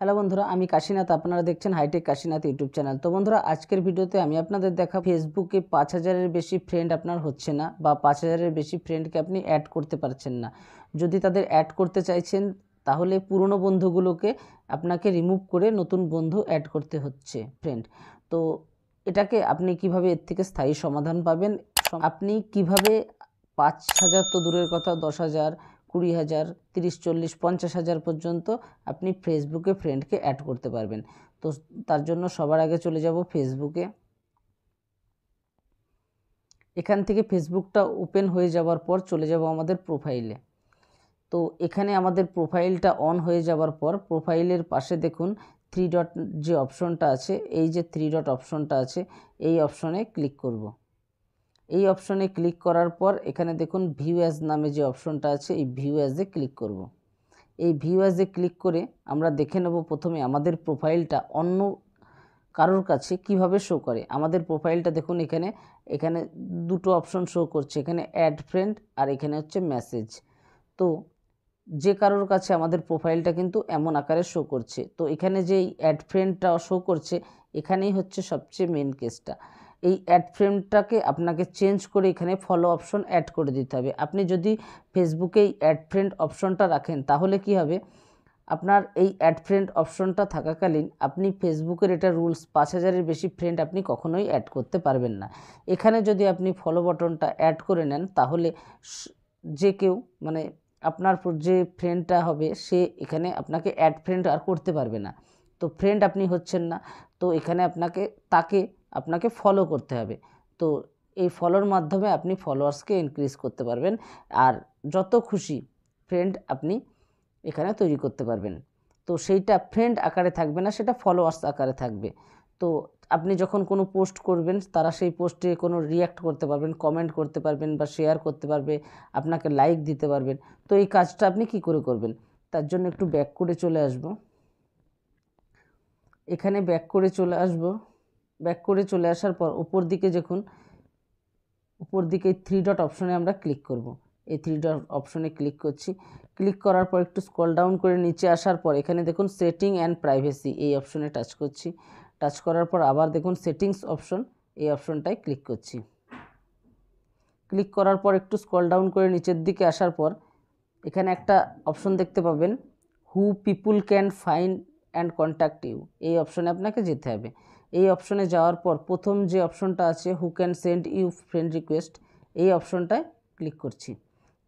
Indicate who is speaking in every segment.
Speaker 1: Hello বন্ধুরা আমি কাশীনাথ আপনারা দেখছেন হাইটেক কাশীনাথ ইউটিউব চ্যানেল তো বন্ধুরা আজকের ভিডিওতে আমি আপনাদের দেখা ফেসবুকে পাঁচ হাজারের বেশি ফ্রেন্ড আপনার হচ্ছে না বা পাঁচ হাজারের বেশি ফ্রেন্ডকে আপনি অ্যাড করতে পারছেন না যদি তাদের অ্যাড করতে চাইছেন তাহলে পুরনো বন্ধুগুলোকে আপনাকে রিমুভ করে নতুন বন্ধু অ্যাড করতে হচ্ছে ফ্রেন্ড তো এটাকে আপনি কিভাবে এর থেকে স্থায়ী সমাধান পাবেন আপনি কিভাবে পাঁচ হাজার তো দূরের কথা দশ হাজার কুড়ি হাজার তিরিশ চল্লিশ পঞ্চাশ হাজার পর্যন্ত আপনি ফেসবুকে ফ্রেন্ডকে অ্যাড করতে পারবেন তো তার জন্য সবার আগে চলে যাব ফেসবুকে এখান থেকে ফেসবুকটা ওপেন হয়ে যাওয়ার পর চলে যাব আমাদের প্রোফাইলে তো এখানে আমাদের প্রোফাইলটা অন হয়ে যাওয়ার পর প্রোফাইলের পাশে দেখুন থ্রি ডট যে অপশনটা আছে এই যে থ্রি ডট অপশনটা আছে এই অপশনে ক্লিক করব এই অপশনে ক্লিক করার পর এখানে দেখুন ভিউ অ্যাজ নামে যে অপশনটা আছে এই ভিউ অ্যাজে ক্লিক করব। এই ভিউ অ্যাজে ক্লিক করে আমরা দেখে নেব প্রথমে আমাদের প্রোফাইলটা অন্য কারোর কাছে কিভাবে শো করে আমাদের প্রোফাইলটা দেখুন এখানে এখানে দুটো অপশন শো করছে এখানে অ্যাড ফ্রেন্ড আর এখানে হচ্ছে মেসেজ তো যে কারোর কাছে আমাদের প্রোফাইলটা কিন্তু এমন আকারে শো করছে তো এখানে যে অ্যাড ফ্রেন্ডটা শো করছে এখানেই হচ্ছে সবচেয়ে মেন কেসটা এই অ্যাড ফ্রেমটাকে আপনাকে চেঞ্জ করে এখানে ফলো অপশন অ্যাড করে দিতে হবে আপনি যদি ফেসবুকে এই অ্যাড ফ্রেন্ড অপশনটা রাখেন তাহলে কি হবে আপনার এই অ্যাড ফ্রেন্ড অপশনটা থাকাকালীন আপনি ফেসবুকের এটা রুলস পাঁচ হাজারের বেশি ফ্রেন্ড আপনি কখনোই অ্যাড করতে পারবেন না এখানে যদি আপনি ফলো বটনটা অ্যাড করে নেন তাহলে যে কেউ মানে আপনার যে ফ্রেন্ডটা হবে সে এখানে আপনাকে অ্যাড ফ্রেন্ড আর করতে পারবে না তো ফ্রেন্ড আপনি হচ্ছেন না তো এখানে আপনাকে তাকে আপনাকে ফলো করতে হবে তো এই ফলোর মাধ্যমে আপনি ফলোয়ার্সকে ইনক্রিজ করতে পারবেন আর যত খুশি ফ্রেন্ড আপনি এখানে তৈরি করতে পারবেন তো সেইটা ফ্রেন্ড আকারে থাকবে না সেটা ফলোয়ার্স আকারে থাকবে তো আপনি যখন কোনো পোস্ট করবেন তারা সেই পোস্টে কোনো রিয়্যাক্ট করতে পারবেন কমেন্ট করতে পারবেন বা শেয়ার করতে পারবে আপনাকে লাইক দিতে পারবেন তো এই কাজটা আপনি কি করে করবেন তার জন্য একটু ব্যাক করে চলে আসব এখানে ব্যাক করে চলে আসবো ব্যাক করে চলে আসার পর উপর দিকে যখন উপর দিকে থ্রি ডট অপশনে আমরা ক্লিক করব এই থ্রি ডট অপশনে ক্লিক করছি ক্লিক করার পর একটু স্ক্রল ডাউন করে নিচে আসার পর এখানে দেখুন সেটিং অ্যান্ড প্রাইভেসি এই অপশনে টাচ করছি টাচ করার পর আবার দেখুন সেটিংস অপশন এই অপশনটায় ক্লিক করছি ক্লিক করার পর একটু স্ক্রল ডাউন করে নিচের দিকে আসার পর এখানে একটা অপশন দেখতে পাবেন who people can find and contact you এই অপশনে আপনাকে যেতে হবে এই অপশনে যাওয়ার পর প্রথম যে অপশনটা আছে who can send you friend request এই অপশনটায় ক্লিক করছি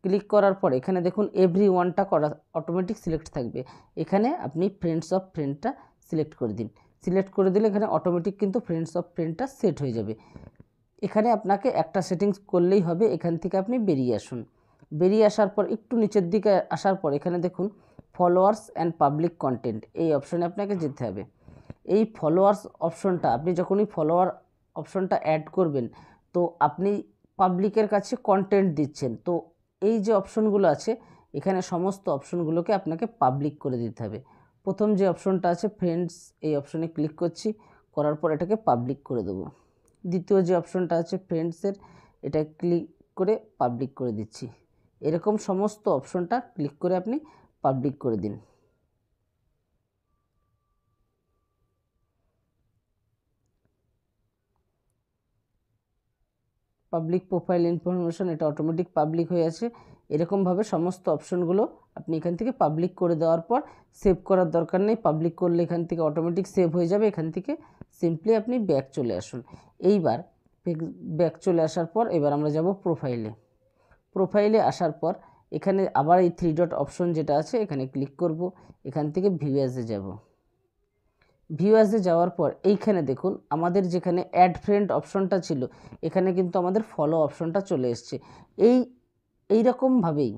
Speaker 1: ক্লিক করার পর এখানে দেখুন এভরি ওয়ানটা করা অটোমেটিক সিলেক্ট থাকবে এখানে আপনি ফ্রেন্ডস অফ ফ্রেন্ডটা সিলেক্ট করে দিন সিলেক্ট করে দিলে এখানে অটোমেটিক কিন্তু ফ্রেন্ডস অফ ফ্রেন্ডটা সেট হয়ে যাবে এখানে আপনাকে একটা সেটিংস করলেই হবে এখান থেকে আপনি বেরিয়ে আসুন বেরিয়ে আসার পর একটু নিচের দিকে আসার পর এখানে দেখুন ফলোয়ার্স অ্যান্ড পাবলিক কন্টেন্ট এই অপশানে আপনাকে যেতে হবে এই ফলোয়ার্স অপশনটা আপনি যখনই ফলোয়ার অপশনটা অ্যাড করবেন তো আপনি পাবলিকের কাছে কন্টেন্ট দিচ্ছেন তো এই যে অপশনগুলো আছে এখানে সমস্ত অপশনগুলোকে আপনাকে পাবলিক করে দিতে হবে প্রথম যে অপশনটা আছে ফ্রেন্ডস এই অপশনে ক্লিক করছি করার পর এটাকে পাবলিক করে দেবো দ্বিতীয় যে অপশনটা আছে ফ্রেন্ডসের এটা ক্লিক করে পাবলিক করে দিচ্ছি এরকম সমস্ত অপশনটা ক্লিক করে আপনি পাবলিক করে দিন পাবলিক প্রোফাইল ইনফরমেশন এটা অটোমেটিক পাবলিক হয়ে আছে এরকমভাবে সমস্ত অপশনগুলো আপনি এখান থেকে পাবলিক করে দেওয়ার পর সেভ করার দরকার নেই পাবলিক করলে এখান থেকে অটোমেটিক সেভ হয়ে যাবে এখান থেকে সিম্পলি আপনি ব্যাক চলে আসুন এইবার ব্যাক চলে আসার পর এবার আমরা যাব প্রোফাইলে প্রোফাইলে আসার পর এখানে আবার এই থ্রি ডট অপশন যেটা আছে এখানে ক্লিক করব এখান থেকে ভিউ অ্যাজে যাবো ভিউয়ার্সে যাওয়ার পর এইখানে দেখুন আমাদের যেখানে অ্যাড ফ্রেন্ড অপশনটা ছিল এখানে কিন্তু আমাদের ফলো অপশনটা চলে এসছে এই এই রকমভাবেই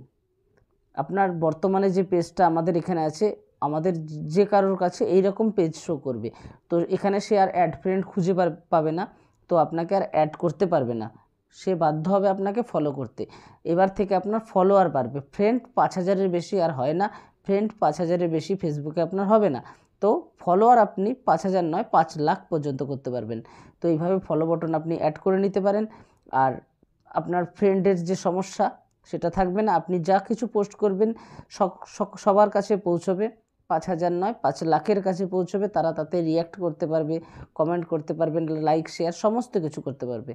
Speaker 1: আপনার বর্তমানে যে পেজটা আমাদের এখানে আছে আমাদের যে কারোর কাছে এই রকম পেজ শো করবে তো এখানে সে আর অ্যাড ফ্রেন্ড খুঁজে পাবে না তো আপনাকে আর অ্যাড করতে পারবে না সে বাধ্য হবে আপনাকে ফলো করতে এবার থেকে আপনার ফলোয়ার বাড়বে ফ্রেন্ড পাঁচ হাজারের বেশি আর হয় না ফ্রেন্ড পাঁচ হাজারের বেশি ফেসবুকে আপনার হবে না তো ফলোয়ার আপনি পাঁচ হাজার নয় পাঁচ লাখ পর্যন্ত করতে পারবেন তো এইভাবে ফলো বটন আপনি অ্যাড করে নিতে পারেন আর আপনার ফ্রেন্ডের যে সমস্যা সেটা থাকবে না আপনি যা কিছু পোস্ট করবেন সবার কাছে পৌঁছবে পাঁচ হাজার নয় পাঁচ লাখের কাছে পৌঁছবে তারা তাতে রিয়্যাক্ট করতে পারবে কমেন্ট করতে পারবেন লাইক শেয়ার সমস্ত কিছু করতে পারবে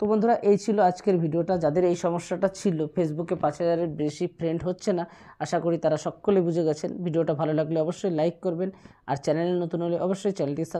Speaker 1: তো বন্ধুরা এই ছিল আজকের ভিডিওটা যাদের এই সমস্যাটা ছিল ফেসবুকে পাঁচ হাজারের বেশি ফ্রেন্ড হচ্ছে না আশা করি তারা সকলে বুঝে গেছেন ভিডিওটা ভালো লাগলে অবশ্যই লাইক করবেন আর চ্যানেলে নতুন হলে অবশ্যই চ্যানেলটি